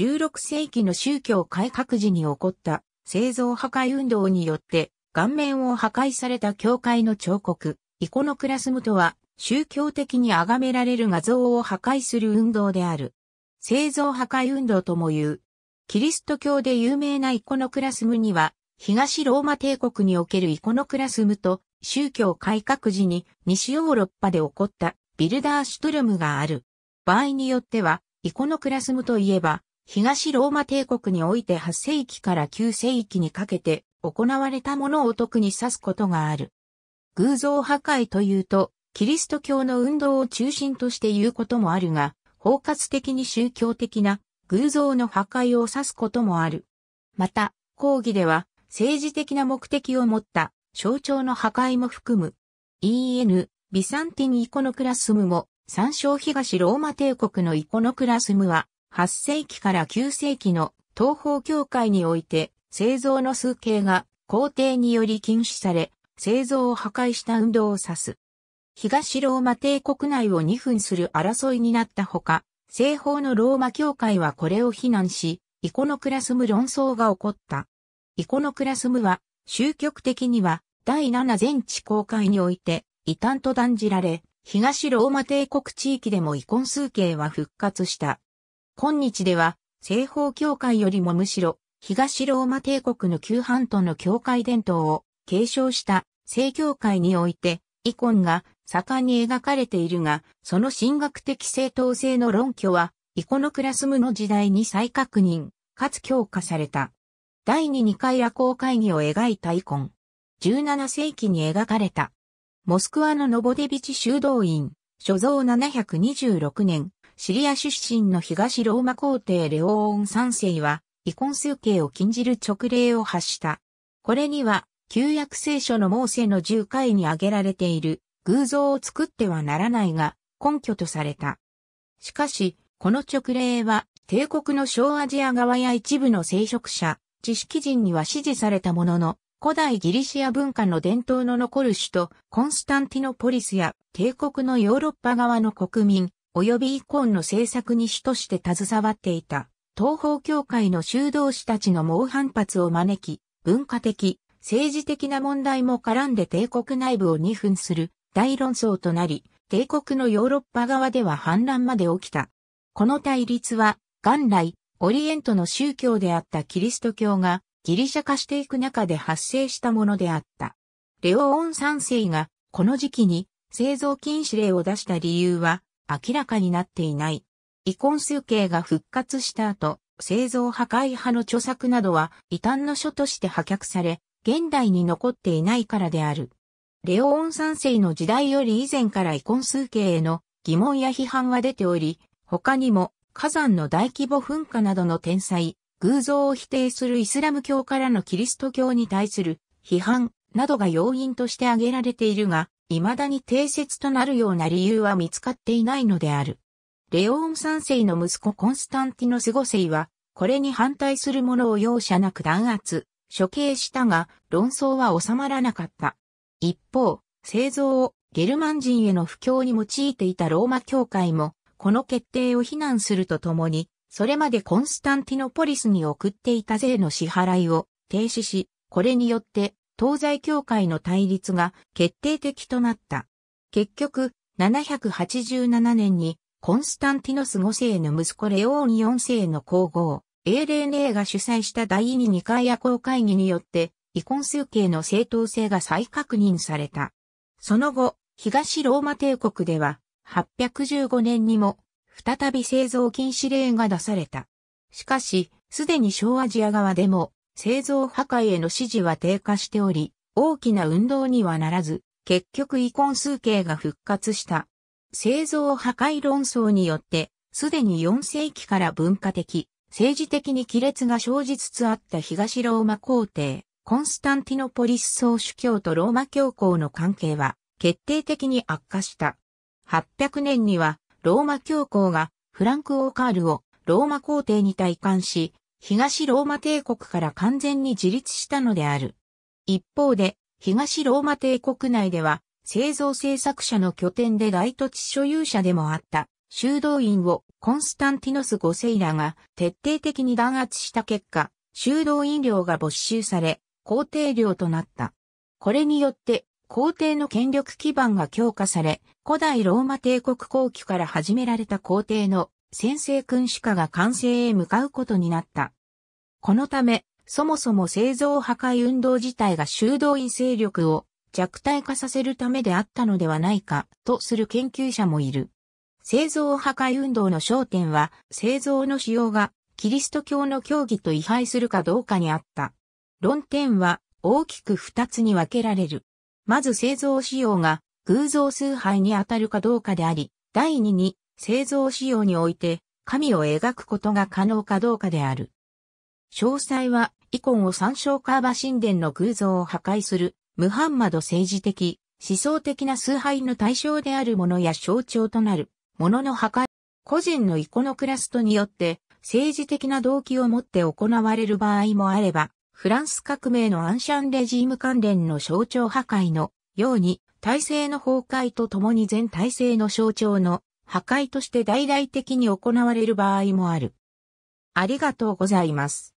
16世紀の宗教改革時に起こった製造破壊運動によって顔面を破壊された教会の彫刻、イコノクラスムとは宗教的に崇められる画像を破壊する運動である。製造破壊運動とも言う。キリスト教で有名なイコノクラスムには、東ローマ帝国におけるイコノクラスムと宗教改革時に西ヨーロッパで起こったビルダーシュトルムがある。場合によっては、イコノクラスムといえば、東ローマ帝国において8世紀から9世紀にかけて行われたものを特に指すことがある。偶像破壊というと、キリスト教の運動を中心として言うこともあるが、包括的に宗教的な偶像の破壊を指すこともある。また、講義では政治的な目的を持った象徴の破壊も含む。EN、ビサンティン・イコノクラスムも、参照東ローマ帝国のイコノクラスムは、8世紀から9世紀の東方教会において製造の数形が皇帝により禁止され、製造を破壊した運動を指す。東ローマ帝国内を2分する争いになったほか、西方のローマ教会はこれを非難し、イコノクラスム論争が起こった。イコノクラスムは、終局的には、第7全地公会において、異端と断じられ、東ローマ帝国地域でも遺恨数形は復活した。今日では、西方教会よりもむしろ、東ローマ帝国の旧半島の教会伝統を継承した正教会において、イコンが盛んに描かれているが、その神学的正当性の論拠は、イコノクラスムの時代に再確認、かつ強化された。第二2回夜行会議を描いたイコン。17世紀に描かれた。モスクワのノボデビチ修道院、所蔵726年、シリア出身の東ローマ皇帝レオーン三世は、遺婚数計を禁じる勅令を発した。これには、旧約聖書のモーセの10回に挙げられている、偶像を作ってはならないが、根拠とされた。しかし、この勅令は、帝国の小アジア側や一部の聖職者、知識人には支持されたものの、古代ギリシア文化の伝統の残る首都、コンスタンティノポリスや帝国のヨーロッパ側の国民、及び以降の政策に主として携わっていた、東方教会の修道士たちの猛反発を招き、文化的、政治的な問題も絡んで帝国内部を二分する大論争となり、帝国のヨーロッパ側では反乱まで起きた。この対立は、元来、オリエントの宗教であったキリスト教がギリシャ化していく中で発生したものであった。レオオン3世がこの時期に製造禁止令を出した理由は、明らかになっていない。イコン数形が復活した後、製造破壊派の著作などは異端の書として破却され、現代に残っていないからである。レオオン三世の時代より以前からイコン数形への疑問や批判は出ており、他にも火山の大規模噴火などの天災、偶像を否定するイスラム教からのキリスト教に対する批判などが要因として挙げられているが、未だに定説となるような理由は見つかっていないのである。レオン三世の息子コンスタンティノス五世は、これに反対する者を容赦なく弾圧、処刑したが、論争は収まらなかった。一方、製造をゲルマン人への布教に用いていたローマ教会も、この決定を非難するとともに、それまでコンスタンティノポリスに送っていた税の支払いを停止し、これによって東西教会の対立が決定的となった。結局、787年にコンスタンティノス5世の息子レオーン4世の皇后、エーレーネーが主催した第2回夜行会議によって、遺婚数形の正当性が再確認された。その後、東ローマ帝国では、815年にも、再び製造禁止令が出された。しかし、すでに小アジア側でも、製造破壊への支持は低下しており、大きな運動にはならず、結局遺恨数形が復活した。製造破壊論争によって、すでに4世紀から文化的、政治的に亀裂が生じつつあった東ローマ皇帝、コンスタンティノポリス総主教とローマ教皇の関係は、決定的に悪化した。800年には、ローマ教皇がフランク・オーカールをローマ皇帝に退官し、東ローマ帝国から完全に自立したのである。一方で、東ローマ帝国内では、製造製作者の拠点で大土地所有者でもあった、修道院をコンスタンティノス五世らが徹底的に弾圧した結果、修道院領が没収され、皇帝領となった。これによって、皇帝の権力基盤が強化され、古代ローマ帝国後期から始められた皇帝の先制君主化が完成へ向かうことになった。このため、そもそも製造破壊運動自体が修道院勢力を弱体化させるためであったのではないかとする研究者もいる。製造破壊運動の焦点は製造の使用がキリスト教の教義と違反するかどうかにあった。論点は大きく二つに分けられる。まず製造使用が偶像崇拝に当たるかどうかであり、第二に製造仕様において、神を描くことが可能かどうかである。詳細は、イコンを参照カーバ神殿の偶像を破壊する、ムハンマド政治的、思想的な崇拝の対象であるものや象徴となる、ものの破壊、個人のイコノクラストによって、政治的な動機を持って行われる場合もあれば、フランス革命のアンシャンレジーム関連の象徴破壊のように、体制の崩壊とともに全体制の象徴の破壊として大々的に行われる場合もある。ありがとうございます。